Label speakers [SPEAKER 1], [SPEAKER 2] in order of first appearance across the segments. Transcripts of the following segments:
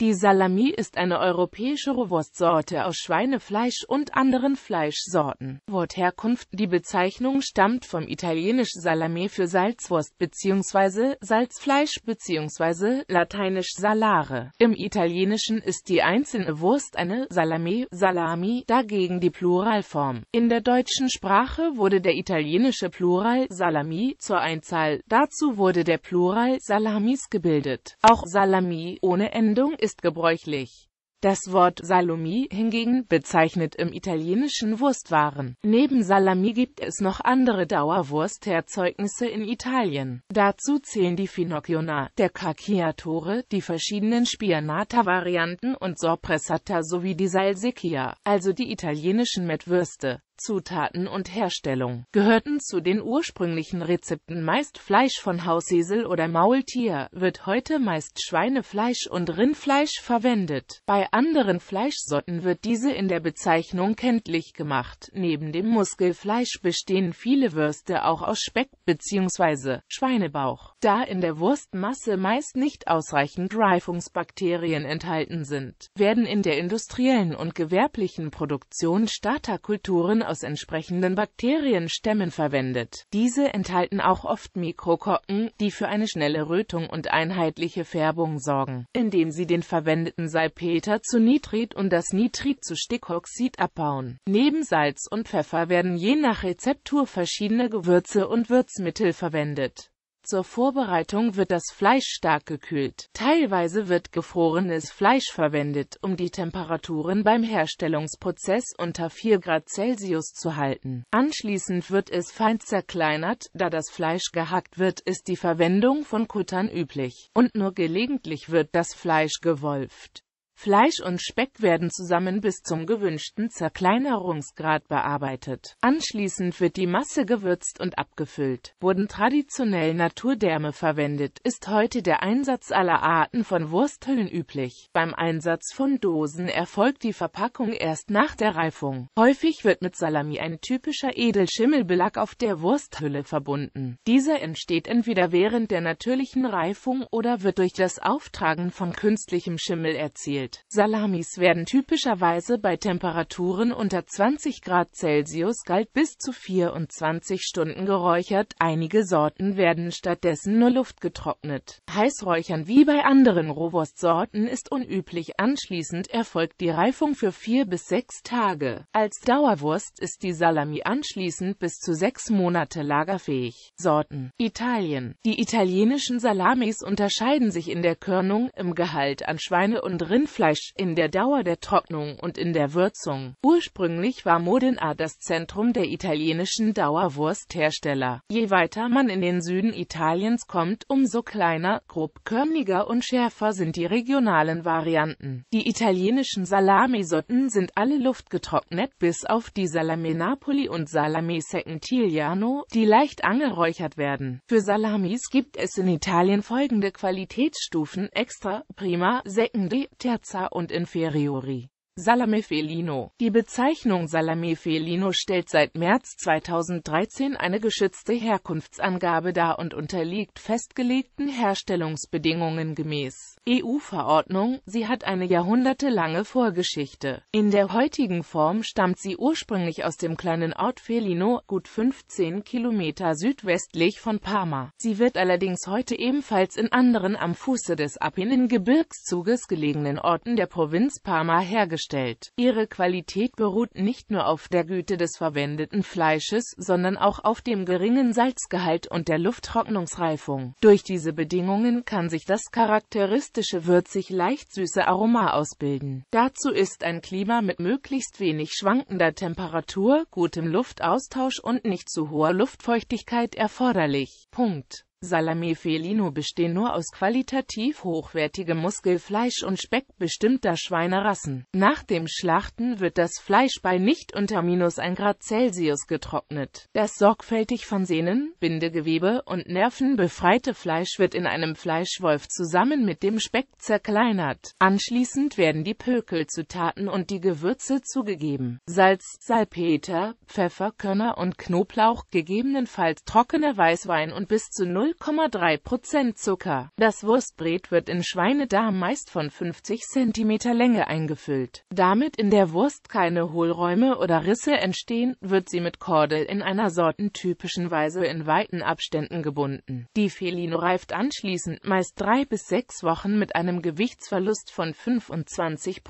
[SPEAKER 1] Die Salami ist eine europäische Rohwurstsorte aus Schweinefleisch und anderen Fleischsorten. Wortherkunft Die Bezeichnung stammt vom italienisch Salame für Salzwurst bzw. Salzfleisch bzw. lateinisch Salare. Im Italienischen ist die einzelne Wurst eine Salame, Salami, dagegen die Pluralform. In der deutschen Sprache wurde der italienische Plural Salami zur Einzahl, dazu wurde der Plural Salamis gebildet. Auch Salami ohne Endung ist ist gebräuchlich. Das Wort Salami hingegen bezeichnet im Italienischen Wurstwaren. Neben Salami gibt es noch andere Dauerwursterzeugnisse in Italien. Dazu zählen die Finocchiona, der Cacciatore, die verschiedenen Spianata-Varianten und Sorpressata sowie die Salsiccia, also die italienischen Mettwürste. Zutaten und Herstellung, gehörten zu den ursprünglichen Rezepten meist Fleisch von Hausesel oder Maultier, wird heute meist Schweinefleisch und Rindfleisch verwendet. Bei anderen Fleischsorten wird diese in der Bezeichnung kenntlich gemacht. Neben dem Muskelfleisch bestehen viele Würste auch aus Speck bzw. Schweinebauch da in der Wurstmasse meist nicht ausreichend Reifungsbakterien enthalten sind, werden in der industriellen und gewerblichen Produktion Starterkulturen aus entsprechenden Bakterienstämmen verwendet. Diese enthalten auch oft Mikrokokken, die für eine schnelle Rötung und einheitliche Färbung sorgen, indem sie den verwendeten Salpeter zu Nitrit und das Nitrit zu Stickoxid abbauen. Neben Salz und Pfeffer werden je nach Rezeptur verschiedene Gewürze und Würzmittel verwendet. Zur Vorbereitung wird das Fleisch stark gekühlt. Teilweise wird gefrorenes Fleisch verwendet, um die Temperaturen beim Herstellungsprozess unter 4 Grad Celsius zu halten. Anschließend wird es fein zerkleinert, da das Fleisch gehackt wird, ist die Verwendung von Kuttern üblich, und nur gelegentlich wird das Fleisch gewolft. Fleisch und Speck werden zusammen bis zum gewünschten Zerkleinerungsgrad bearbeitet. Anschließend wird die Masse gewürzt und abgefüllt. Wurden traditionell Naturdärme verwendet, ist heute der Einsatz aller Arten von Wursthüllen üblich. Beim Einsatz von Dosen erfolgt die Verpackung erst nach der Reifung. Häufig wird mit Salami ein typischer Edelschimmelbelag auf der Wursthülle verbunden. Dieser entsteht entweder während der natürlichen Reifung oder wird durch das Auftragen von künstlichem Schimmel erzielt. Gehalt. Salamis werden typischerweise bei Temperaturen unter 20 Grad Celsius galt bis zu 24 Stunden geräuchert, einige Sorten werden stattdessen nur luftgetrocknet. Heißräuchern wie bei anderen Rohwurstsorten ist unüblich, anschließend erfolgt die Reifung für 4 bis 6 Tage. Als Dauerwurst ist die Salami anschließend bis zu 6 Monate lagerfähig. Sorten Italien Die italienischen Salamis unterscheiden sich in der Körnung, im Gehalt an Schweine- und Rindfleisch Fleisch, in der Dauer der Trocknung und in der Würzung. Ursprünglich war Modena das Zentrum der italienischen Dauerwursthersteller. Je weiter man in den Süden Italiens kommt, umso kleiner, grobkörniger und schärfer sind die regionalen Varianten. Die italienischen Salamisotten sind alle luftgetrocknet, bis auf die Salame Napoli und Salame Seccontigliano, die leicht angeräuchert werden. Für Salamis gibt es in Italien folgende Qualitätsstufen: Extra, Prima, Secondi, Terza. Supernazza und Inferiori. Salame Felino. Die Bezeichnung Salame Felino stellt seit März 2013 eine geschützte Herkunftsangabe dar und unterliegt festgelegten Herstellungsbedingungen gemäß EU-Verordnung. Sie hat eine jahrhundertelange Vorgeschichte. In der heutigen Form stammt sie ursprünglich aus dem kleinen Ort Felino, gut 15 Kilometer südwestlich von Parma. Sie wird allerdings heute ebenfalls in anderen am Fuße des Apennin-Gebirgszuges gelegenen Orten der Provinz Parma hergestellt hergestellt. Ihre Qualität beruht nicht nur auf der Güte des verwendeten Fleisches, sondern auch auf dem geringen Salzgehalt und der Lufttrocknungsreifung. Durch diese Bedingungen kann sich das charakteristische würzig leicht süße Aroma ausbilden. Dazu ist ein Klima mit möglichst wenig schwankender Temperatur, gutem Luftaustausch und nicht zu hoher Luftfeuchtigkeit erforderlich. Punkt. Salame felino bestehen nur aus qualitativ hochwertigem Muskelfleisch und Speck bestimmter Schweinerassen. Nach dem Schlachten wird das Fleisch bei nicht unter minus 1 Grad Celsius getrocknet. Das sorgfältig von Sehnen, Bindegewebe und Nerven befreite Fleisch wird in einem Fleischwolf zusammen mit dem Speck zerkleinert. Anschließend werden die Pökelzutaten und die Gewürze zugegeben. Salz, Salpeter, Pfefferkörner und Knoblauch, gegebenenfalls trockener Weißwein und bis zu 0 0,3% Zucker. Das Wurstbret wird in Schweinedarm meist von 50 cm Länge eingefüllt. Damit in der Wurst keine Hohlräume oder Risse entstehen, wird sie mit Kordel in einer sortentypischen Weise in weiten Abständen gebunden. Die Felino reift anschließend meist drei bis sechs Wochen mit einem Gewichtsverlust von 25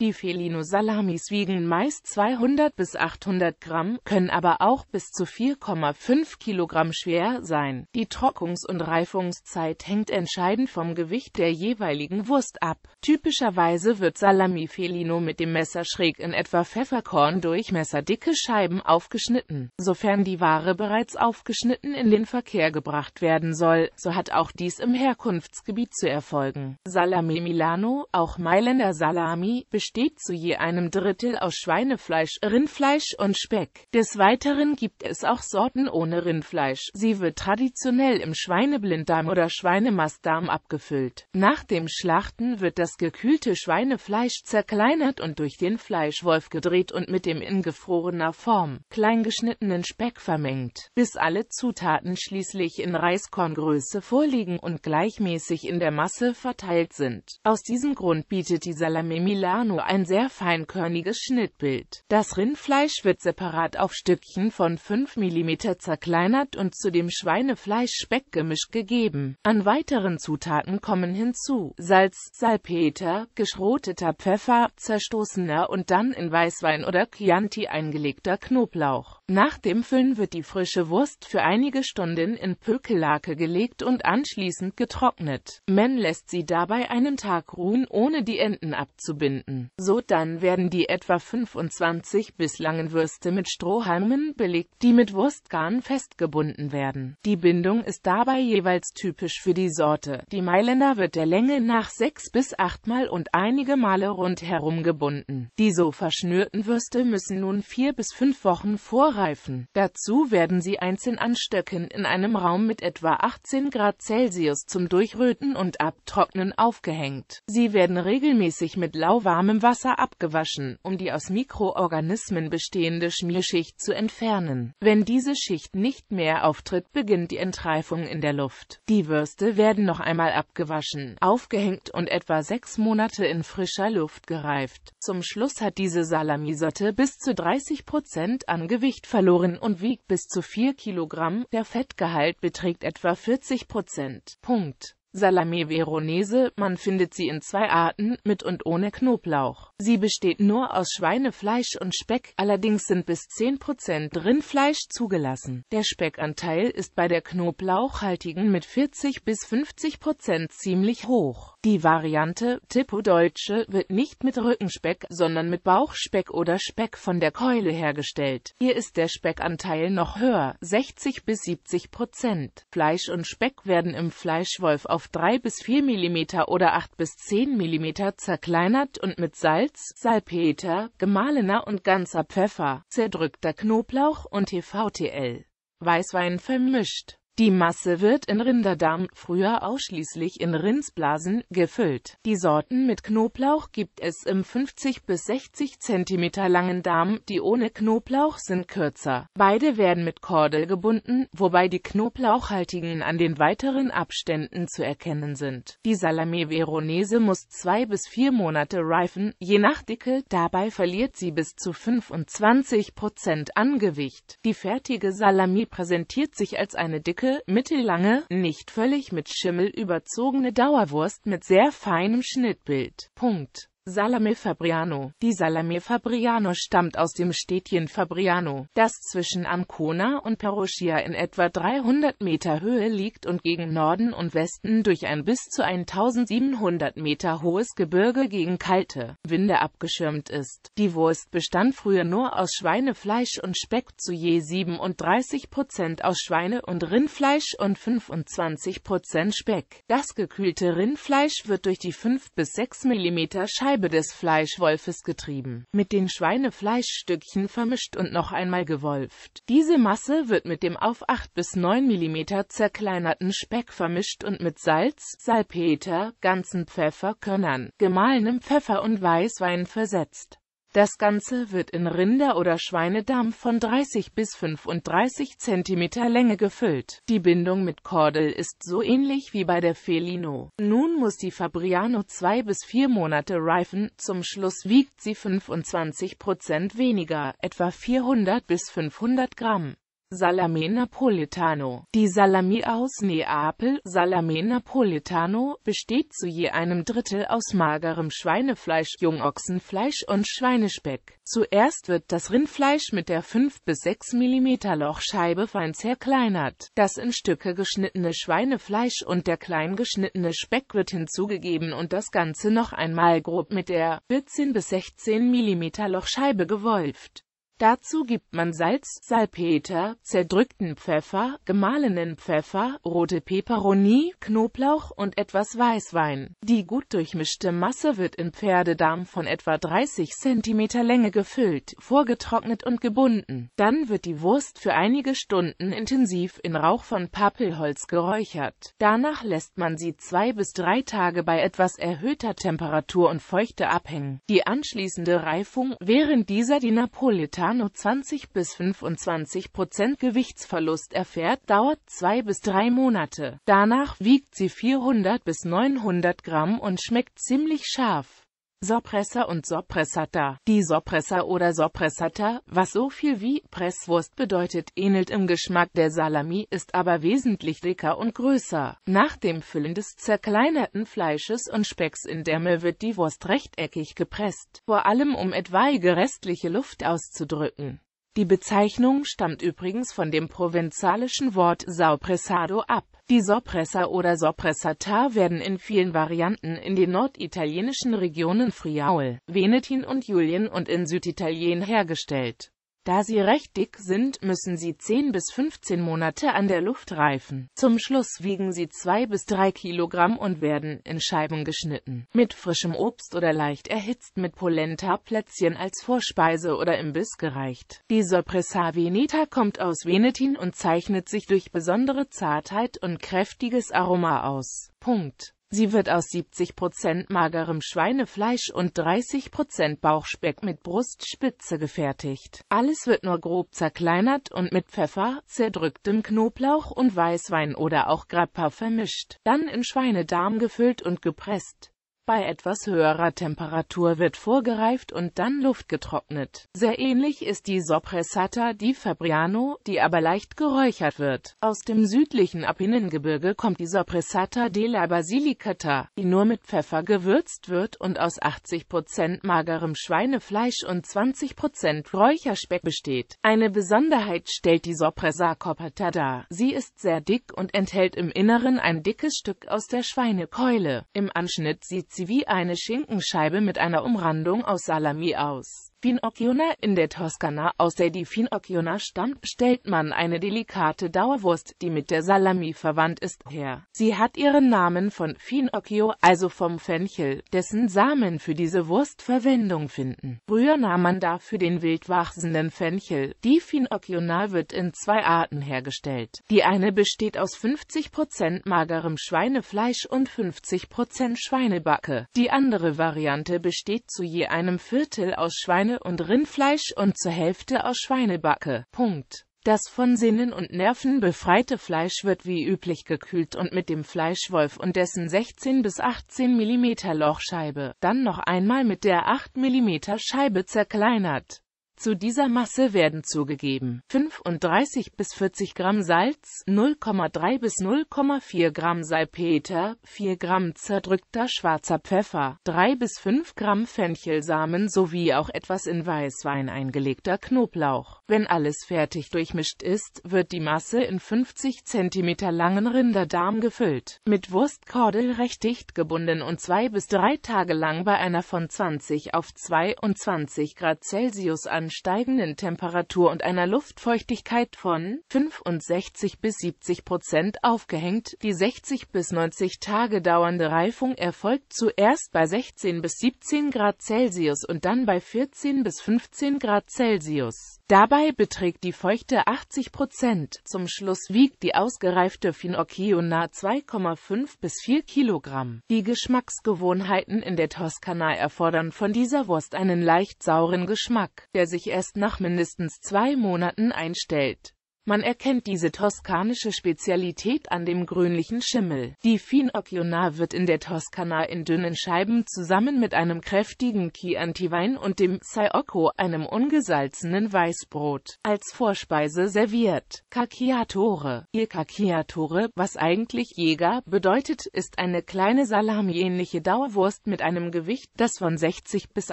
[SPEAKER 1] Die Felino-Salamis wiegen meist 200 bis 800 Gramm, können aber auch bis zu 4,5 Kilogramm schwer sein. Die Trockungs- und Reifungszeit hängt entscheidend vom Gewicht der jeweiligen Wurst ab. Typischerweise wird Salami Felino mit dem Messer schräg in etwa Pfefferkorn durch messerdicke Scheiben aufgeschnitten. Sofern die Ware bereits aufgeschnitten in den Verkehr gebracht werden soll, so hat auch dies im Herkunftsgebiet zu erfolgen. Salami Milano, auch Mailänder Salami, besteht zu je einem Drittel aus Schweinefleisch, Rindfleisch und Speck. Des Weiteren gibt es auch Sorten ohne Rindfleisch. Sie wird traditionell schnell im Schweineblinddarm oder Schweinemastdarm abgefüllt. Nach dem Schlachten wird das gekühlte Schweinefleisch zerkleinert und durch den Fleischwolf gedreht und mit dem in gefrorener Form kleingeschnittenen Speck vermengt, bis alle Zutaten schließlich in Reiskorngröße vorliegen und gleichmäßig in der Masse verteilt sind. Aus diesem Grund bietet die Salami Milano ein sehr feinkörniges Schnittbild. Das Rindfleisch wird separat auf Stückchen von 5 mm zerkleinert und zu dem Schweinefleisch durch Speckgemisch gegeben. An weiteren Zutaten kommen hinzu Salz, Salpeter, geschroteter Pfeffer, zerstoßener und dann in Weißwein oder Chianti eingelegter Knoblauch. Nach dem Füllen wird die frische Wurst für einige Stunden in Pökellake gelegt und anschließend getrocknet. Man lässt sie dabei einen Tag ruhen, ohne die Enden abzubinden. So dann werden die etwa 25 bis langen Würste mit Strohhalmen belegt, die mit Wurstgarn festgebunden werden. Die Bindung ist dabei jeweils typisch für die Sorte. Die Mailänder wird der Länge nach sechs bis achtmal und einige Male rundherum gebunden. Die so verschnürten Würste müssen nun vier bis fünf Wochen vorrat ergreifen. Dazu werden sie einzeln anstöcken, in einem Raum mit etwa 18 Grad Celsius zum Durchröten und Abtrocknen aufgehängt. Sie werden regelmäßig mit lauwarmem Wasser abgewaschen, um die aus Mikroorganismen bestehende Schmierschicht zu entfernen. Wenn diese Schicht nicht mehr auftritt, beginnt die Entreifung in der Luft. Die Würste werden noch einmal abgewaschen, aufgehängt und etwa sechs Monate in frischer Luft gereift. Zum Schluss hat diese Salamisorte bis zu 30 Prozent an Gewicht verloren und wiegt bis zu 4 Kilogramm, der Fettgehalt beträgt etwa 40 Prozent. Punkt. Salami Veronese, man findet sie in zwei Arten, mit und ohne Knoblauch. Sie besteht nur aus Schweinefleisch und Speck, allerdings sind bis 10% Rindfleisch zugelassen. Der Speckanteil ist bei der knoblauchhaltigen mit 40 bis 50% ziemlich hoch. Die Variante Tipo Deutsche wird nicht mit Rückenspeck, sondern mit Bauchspeck oder Speck von der Keule hergestellt. Hier ist der Speckanteil noch höher, 60 bis 70%. Fleisch und Speck werden im Fleischwolf auf auf 3 bis 4 mm oder 8 bis 10 mm zerkleinert und mit Salz, Salpeter, gemahlener und ganzer Pfeffer, zerdrückter Knoblauch und TVTL Weißwein vermischt. Die Masse wird in Rinderdarm, früher ausschließlich in Rindsblasen, gefüllt. Die Sorten mit Knoblauch gibt es im 50 bis 60 cm langen Darm, die ohne Knoblauch sind kürzer. Beide werden mit Kordel gebunden, wobei die knoblauchhaltigen an den weiteren Abständen zu erkennen sind. Die Salame Veronese muss zwei bis vier Monate reifen, je nach Dicke, dabei verliert sie bis zu 25 Prozent an Gewicht. Die fertige Salami präsentiert sich als eine dicke schlanke, mittellange, nicht völlig mit Schimmel überzogene Dauerwurst mit sehr feinem Schnittbild. Punkt Salame Fabriano Die Salame Fabriano stammt aus dem Städtchen Fabriano, das zwischen Ancona und Perugia in etwa 300 Meter Höhe liegt und gegen Norden und Westen durch ein bis zu 1700 Meter hohes Gebirge gegen kalte Winde abgeschirmt ist. Die Wurst bestand früher nur aus Schweinefleisch und Speck zu je 37 Prozent aus Schweine- und Rindfleisch und 25 Prozent Speck. Das gekühlte Rindfleisch wird durch die 5 bis 6 Millimeter Scheibe Scheibe des Fleischwolfes getrieben, mit den Schweinefleischstückchen vermischt und noch einmal gewolft. Diese Masse wird mit dem auf 8 bis 9 mm zerkleinerten Speck vermischt und mit Salz, Salpeter, ganzen Pfeffer, Körnern, gemahlenem Pfeffer und Weißwein versetzt. Das Ganze wird in Rinder- oder Schweinedarm von 30 bis 35 cm Länge gefüllt. Die Bindung mit Kordel ist so ähnlich wie bei der Felino. Nun muss die Fabriano zwei bis vier Monate reifen, zum Schluss wiegt sie 25 Prozent weniger, etwa 400 bis 500 Gramm. Salame Napoletano. Die Salami aus Neapel, Salame Napoletano, besteht zu je einem Drittel aus magerem Schweinefleisch, Jungochsenfleisch und Schweinespeck. Zuerst wird das Rindfleisch mit der 5 bis 6 mm Lochscheibe fein zerkleinert. Das in Stücke geschnittene Schweinefleisch und der klein geschnittene Speck wird hinzugegeben und das Ganze noch einmal grob mit der 14 bis 16 mm Lochscheibe gewolft. Dazu gibt man Salz, Salpeter, zerdrückten Pfeffer, gemahlenen Pfeffer, rote Peperoni, Knoblauch und etwas Weißwein. Die gut durchmischte Masse wird in Pferdedarm von etwa 30 cm Länge gefüllt, vorgetrocknet und gebunden. Dann wird die Wurst für einige Stunden intensiv in Rauch von Pappelholz geräuchert. Danach lässt man sie zwei bis drei Tage bei etwas erhöhter Temperatur und Feuchte abhängen. Die anschließende Reifung, während dieser die Napolitan Nano 20 bis 25 Prozent Gewichtsverlust erfährt, dauert zwei bis drei Monate. Danach wiegt sie 400 bis 900 Gramm und schmeckt ziemlich scharf. Sorpressa und Sorpressata. Die Sorpressa oder Sorpressata, was so viel wie Presswurst bedeutet, ähnelt im Geschmack der Salami, ist aber wesentlich dicker und größer. Nach dem Füllen des zerkleinerten Fleisches und Specks in Dämme wird die Wurst rechteckig gepresst, vor allem um etwaige restliche Luft auszudrücken. Die Bezeichnung stammt übrigens von dem provenzalischen Wort Saupressado ab. Die Sorpressa oder Sorpressata werden in vielen Varianten in den norditalienischen Regionen Friaul, Venetin und Julien und in Süditalien hergestellt. Da sie recht dick sind, müssen sie 10 bis 15 Monate an der Luft reifen. Zum Schluss wiegen sie 2 bis 3 Kilogramm und werden in Scheiben geschnitten. Mit frischem Obst oder leicht erhitzt mit Polenta-Plätzchen als Vorspeise oder Imbiss gereicht. Die Sorpresa Veneta kommt aus Venetin und zeichnet sich durch besondere Zartheit und kräftiges Aroma aus. Punkt. Sie wird aus 70% magerem Schweinefleisch und 30% Bauchspeck mit Brustspitze gefertigt. Alles wird nur grob zerkleinert und mit Pfeffer, zerdrücktem Knoblauch und Weißwein oder auch Grappa vermischt, dann in Schweinedarm gefüllt und gepresst. Bei etwas höherer Temperatur wird vorgereift und dann luftgetrocknet. Sehr ähnlich ist die Sopressata di Fabriano, die aber leicht geräuchert wird. Aus dem südlichen Apenningebirge kommt die Sopressata della Basilicata, die nur mit Pfeffer gewürzt wird und aus 80% magerem Schweinefleisch und 20% Räucherspeck besteht. Eine Besonderheit stellt die Sopressa coppata dar. Sie ist sehr dick und enthält im Inneren ein dickes Stück aus der Schweinekeule. Im Anschnitt sieht sie wie eine Schinkenscheibe mit einer Umrandung aus Salami aus. Finocchiona in der Toskana, aus der die Finocchiona stammt, stellt man eine delikate Dauerwurst, die mit der Salami verwandt ist, her. Sie hat ihren Namen von Finocchio, also vom Fenchel, dessen Samen für diese Wurst Verwendung finden. Früher nahm man dafür den wild wachsenden Fenchel. Die Finocchiona wird in zwei Arten hergestellt. Die eine besteht aus 50% magerem Schweinefleisch und 50% Schweinebacke. Die andere Variante besteht zu je einem Viertel aus Schweine Schweine- und Rindfleisch und zur Hälfte aus Schweinebacke. Punkt. Das von Sinnen und Nerven befreite Fleisch wird wie üblich gekühlt und mit dem Fleischwolf und dessen 16 bis 18 mm Lochscheibe, dann noch einmal mit der 8 mm Scheibe zerkleinert zu dieser Masse werden zugegeben 35 bis 40 Gramm Salz, 0,3 bis 0,4 Gramm Salpeter, 4 Gramm zerdrückter schwarzer Pfeffer, 3 bis 5 Gramm Fenchelsamen sowie auch etwas in Weißwein eingelegter Knoblauch. Wenn alles fertig durchmischt ist, wird die Masse in 50 cm langen Rinderdarm gefüllt, mit Wurstkordel recht dicht gebunden und zwei bis drei Tage lang bei einer von 20 auf 22 Grad Celsius an steigenden Temperatur und einer Luftfeuchtigkeit von 65 bis 70 Prozent aufgehängt. Die 60 bis 90 Tage dauernde Reifung erfolgt zuerst bei 16 bis 17 Grad Celsius und dann bei 14 bis 15 Grad Celsius. Dabei beträgt die Feuchte 80 Prozent. Zum Schluss wiegt die ausgereifte Finocchiona 2,5 bis 4 Kilogramm. Die Geschmacksgewohnheiten in der Toskana erfordern von dieser Wurst einen leicht sauren Geschmack, der sich erst nach mindestens zwei Monaten einstellt. Man erkennt diese toskanische Spezialität an dem grünlichen Schimmel. Die Finocchiona wird in der Toskana in dünnen Scheiben zusammen mit einem kräftigen Chianti-Wein und dem Saiocco, einem ungesalzenen Weißbrot, als Vorspeise serviert. Cacciatore. Ihr Cacciatore, was eigentlich Jäger bedeutet, ist eine kleine salamiähnliche Dauerwurst mit einem Gewicht, das von 60 bis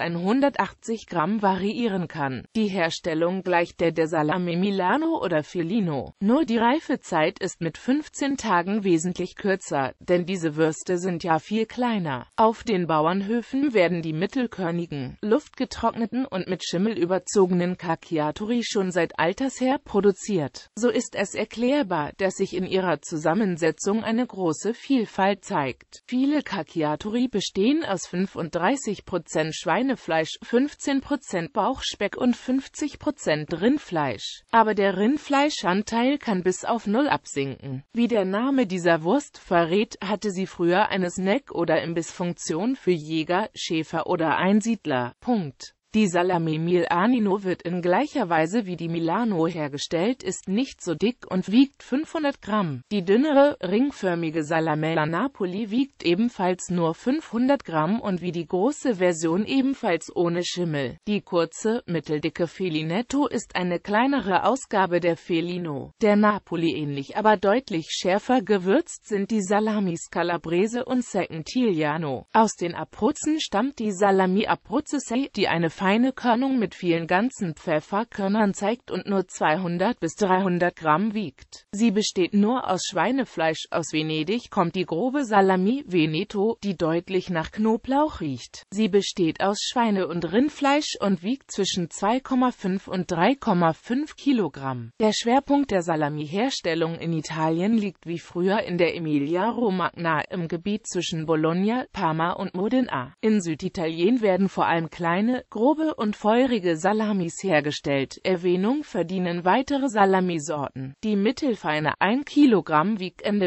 [SPEAKER 1] 180 Gramm variieren kann. Die Herstellung gleicht der der Salami Milano oder Lino. Nur die Reifezeit ist mit 15 Tagen wesentlich kürzer, denn diese Würste sind ja viel kleiner. Auf den Bauernhöfen werden die mittelkörnigen, luftgetrockneten und mit Schimmel überzogenen Kakiaturi schon seit alters her produziert. So ist es erklärbar, dass sich in ihrer Zusammensetzung eine große Vielfalt zeigt. Viele Kakiaturi bestehen aus 35% Schweinefleisch, 15% Bauchspeck und 50% Rindfleisch. Aber der Rindfleisch Fleischanteil kann bis auf Null absinken. Wie der Name dieser Wurst verrät, hatte sie früher eine Snack- oder Imbissfunktion für Jäger, Schäfer oder Einsiedler. Punkt. Die Salami Milanino wird in gleicher Weise wie die Milano hergestellt, ist nicht so dick und wiegt 500 Gramm. Die dünnere, ringförmige Salamella Napoli wiegt ebenfalls nur 500 Gramm und wie die große Version ebenfalls ohne Schimmel. Die kurze, mitteldicke Felinetto ist eine kleinere Ausgabe der Felino. Der Napoli ähnlich, aber deutlich schärfer gewürzt sind die Salamis Calabrese und Seccontigliano. Aus den Abruzzen stammt die Salami Abruzzese, die eine feine Körnung mit vielen ganzen Pfefferkörnern zeigt und nur 200 bis 300 Gramm wiegt. Sie besteht nur aus Schweinefleisch. Aus Venedig kommt die grobe Salami Veneto, die deutlich nach Knoblauch riecht. Sie besteht aus Schweine- und Rindfleisch und wiegt zwischen 2,5 und 3,5 Kilogramm. Der Schwerpunkt der Salami-Herstellung in Italien liegt wie früher in der Emilia-Romagna im Gebiet zwischen Bologna, Parma und Modena. In Süditalien werden vor allem kleine, große grobe und feurige Salamis hergestellt. Erwähnung verdienen weitere Salamisorten. Die mittelfeine 1 Kilogramm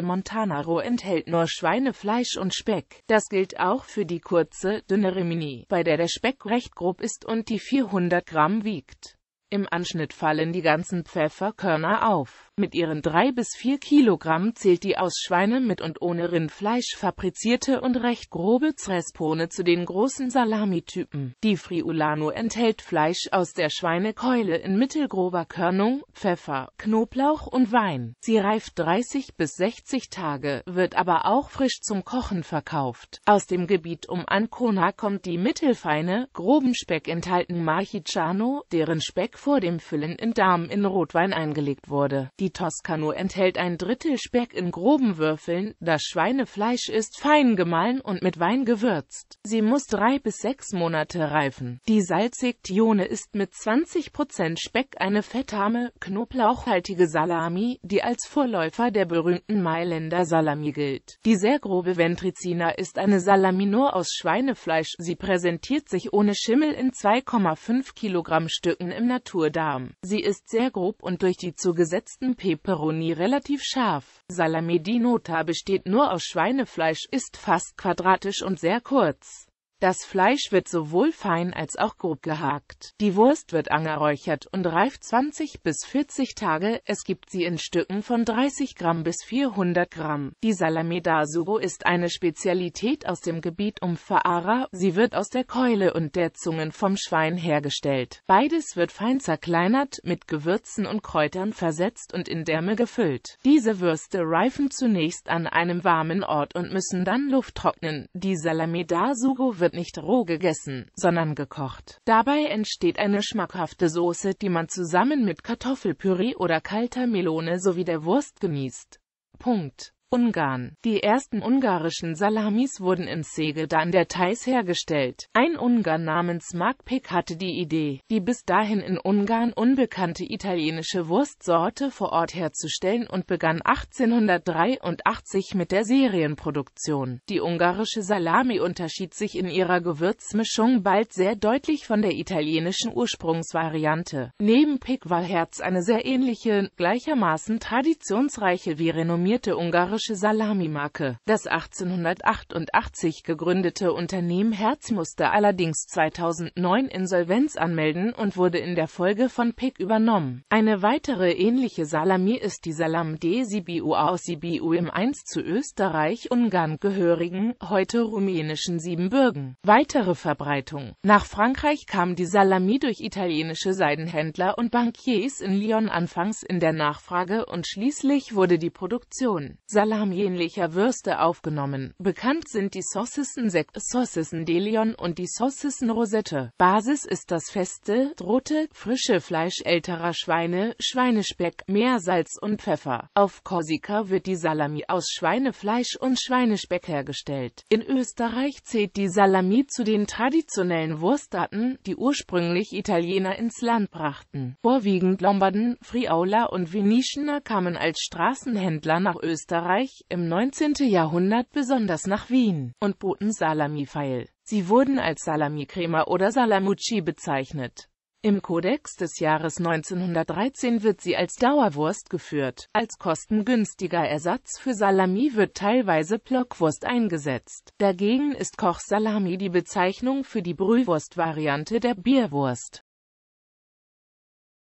[SPEAKER 1] Montana Roh enthält nur Schweinefleisch und Speck. Das gilt auch für die kurze, dünne Rimini, bei der der Speck recht grob ist und die 400 Gramm wiegt. Im Anschnitt fallen die ganzen Pfefferkörner auf. Mit ihren drei bis vier Kilogramm zählt die aus Schweine mit und ohne Rindfleisch fabrizierte und recht grobe Zrespone zu den großen Salamitypen. Die Friulano enthält Fleisch aus der Schweinekeule in mittelgrober Körnung, Pfeffer, Knoblauch und Wein. Sie reift 30 bis 60 Tage, wird aber auch frisch zum Kochen verkauft. Aus dem Gebiet um Ancona kommt die mittelfeine, groben Speck enthalten Marchigiano, deren Speck vor dem Füllen in Darm in Rotwein eingelegt wurde. Die Toscano enthält ein Drittel Speck in groben Würfeln, das Schweinefleisch ist fein gemahlen und mit Wein gewürzt. Sie muss drei bis sechs Monate reifen. Die Salsiccione ist mit 20% Speck eine fettarme, knoblauchhaltige Salami, die als Vorläufer der berühmten Mailänder Salami gilt. Die sehr grobe Ventricina ist eine Salami nur aus Schweinefleisch. Sie präsentiert sich ohne Schimmel in 2,5 Kilogramm Stücken im Naturdarm. Sie ist sehr grob und durch die zugesetzten dem Peperoni relativ scharf. Salame di Nota besteht nur aus Schweinefleisch, ist fast quadratisch und sehr kurz. Das Fleisch wird sowohl fein als auch grob gehakt. Die Wurst wird angeräuchert und reift 20 bis 40 Tage, es gibt sie in Stücken von 30 Gramm bis 400 Gramm. Die Salame d'Azzurro ist eine Spezialität aus dem Gebiet um Faara, sie wird aus der Keule und der Zungen vom Schwein hergestellt. Beides wird fein zerkleinert, mit Gewürzen und Kräutern versetzt und in Därme gefüllt. Diese Würste reifen zunächst an einem warmen Ort und müssen dann lufttrocknen. Die Salame d'Azzurro wird wird nicht roh gegessen, sondern gekocht. Dabei entsteht eine schmackhafte Soße, die man zusammen mit Kartoffelpüree oder kalter Melone sowie der Wurst genießt. Punkt. Ungarn. Die ersten ungarischen Salamis wurden in Szeged an der Theiß hergestellt. Ein Ungar namens Mark Pick hatte die Idee, die bis dahin in Ungarn unbekannte italienische Wurstsorte vor Ort herzustellen und begann 1883 mit der Serienproduktion. Die ungarische Salami unterschied sich in ihrer Gewürzmischung bald sehr deutlich von der italienischen Ursprungsvariante. Neben Pick war Herz eine sehr ähnliche, gleichermaßen traditionsreiche wie renommierte ungarische italienische Salamimarke. Das 1888 gegründete Unternehmen Herz musste allerdings 2009 Insolvenz anmelden und wurde in der Folge von Pick übernommen. Eine weitere ähnliche Salami ist die Salam D. Sibiu aus Sibiu im 1 zu Österreich-Ungarn gehörigen, heute rumänischen Siebenbürgen. Weitere Verbreitung Nach Frankreich kam die Salami durch italienische Seidenhändler und Bankiers in Lyon anfangs in der Nachfrage und schließlich wurde die Produktion Salami Salam Würste aufgenommen. Bekannt sind die Saucissen Sec, Saucissen de und die Saucissen Rosette. Basis ist das feste, rote, frische Fleisch älterer Schweine, Schweinespeck, Meersalz und Pfeffer. Auf Korsika wird die Salami aus Schweinefleisch und Schweinespeck hergestellt. In Österreich zählt die Salami zu den traditionellen Wurstarten, die ursprünglich Italiener ins Land brachten. Vorwiegend Lombarden, Friauler und Venetianer kamen als Straßenhändler nach Österreich Frankreich im 19. Jahrhundert besonders nach Wien und boten salami feil. Sie wurden als salami oder Salamucci bezeichnet. Im Kodex des Jahres 1913 wird sie als Dauerwurst geführt. Als kostengünstiger Ersatz für Salami wird teilweise Blockwurst eingesetzt. Dagegen ist Kochsalami die Bezeichnung für die Brühwurstvariante der Bierwurst.